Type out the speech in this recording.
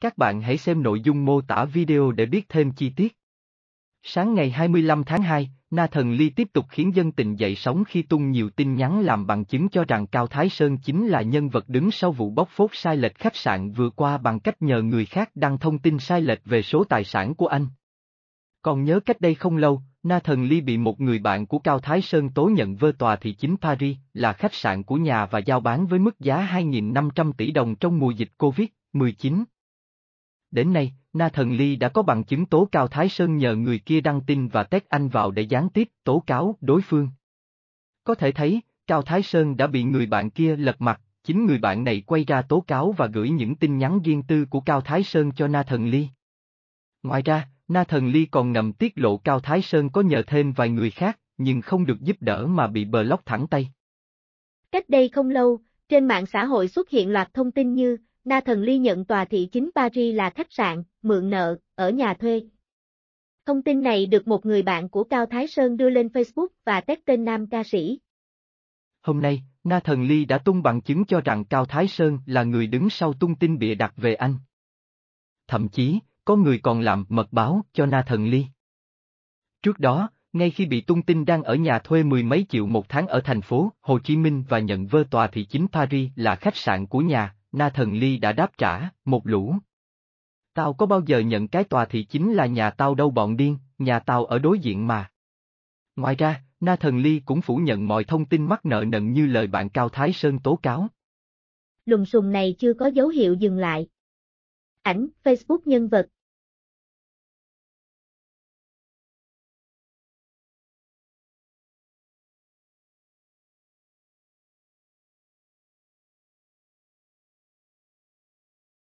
Các bạn hãy xem nội dung mô tả video để biết thêm chi tiết. Sáng ngày 25 tháng 2, Na Thần Ly tiếp tục khiến dân tình dậy sóng khi tung nhiều tin nhắn làm bằng chứng cho rằng Cao Thái Sơn chính là nhân vật đứng sau vụ bóc phốt sai lệch khách sạn vừa qua bằng cách nhờ người khác đăng thông tin sai lệch về số tài sản của anh. Còn nhớ cách đây không lâu, Na Thần Ly bị một người bạn của Cao Thái Sơn tố nhận vơ tòa thị chính Paris là khách sạn của nhà và giao bán với mức giá 2.500 tỷ đồng trong mùa dịch Covid-19. Đến nay, Na Thần Ly đã có bằng chứng tố cao Thái Sơn nhờ người kia đăng tin và tét anh vào để gián tiếp tố cáo đối phương. Có thể thấy, Cao Thái Sơn đã bị người bạn kia lật mặt, chính người bạn này quay ra tố cáo và gửi những tin nhắn riêng tư của Cao Thái Sơn cho Na Thần Ly. Ngoài ra, Na Thần Ly còn ngầm tiết lộ Cao Thái Sơn có nhờ thêm vài người khác, nhưng không được giúp đỡ mà bị bờ lóc thẳng tay. Cách đây không lâu, trên mạng xã hội xuất hiện loạt thông tin như Na Thần Ly nhận tòa thị chính Paris là khách sạn, mượn nợ, ở nhà thuê. Thông tin này được một người bạn của Cao Thái Sơn đưa lên Facebook và tag tên nam ca sĩ. Hôm nay, Na Thần Ly đã tung bằng chứng cho rằng Cao Thái Sơn là người đứng sau tung tin bịa đặt về anh. Thậm chí, có người còn làm mật báo cho Na Thần Ly. Trước đó, ngay khi bị tung tin đang ở nhà thuê mười mấy triệu một tháng ở thành phố Hồ Chí Minh và nhận vơ tòa thị chính Paris là khách sạn của nhà, Na Thần Ly đã đáp trả, một lũ. Tao có bao giờ nhận cái tòa thị chính là nhà tao đâu bọn điên, nhà tao ở đối diện mà. Ngoài ra, Na Thần Ly cũng phủ nhận mọi thông tin mắc nợ nần như lời bạn Cao Thái Sơn tố cáo. Lùng sùng này chưa có dấu hiệu dừng lại. Ảnh, Facebook nhân vật,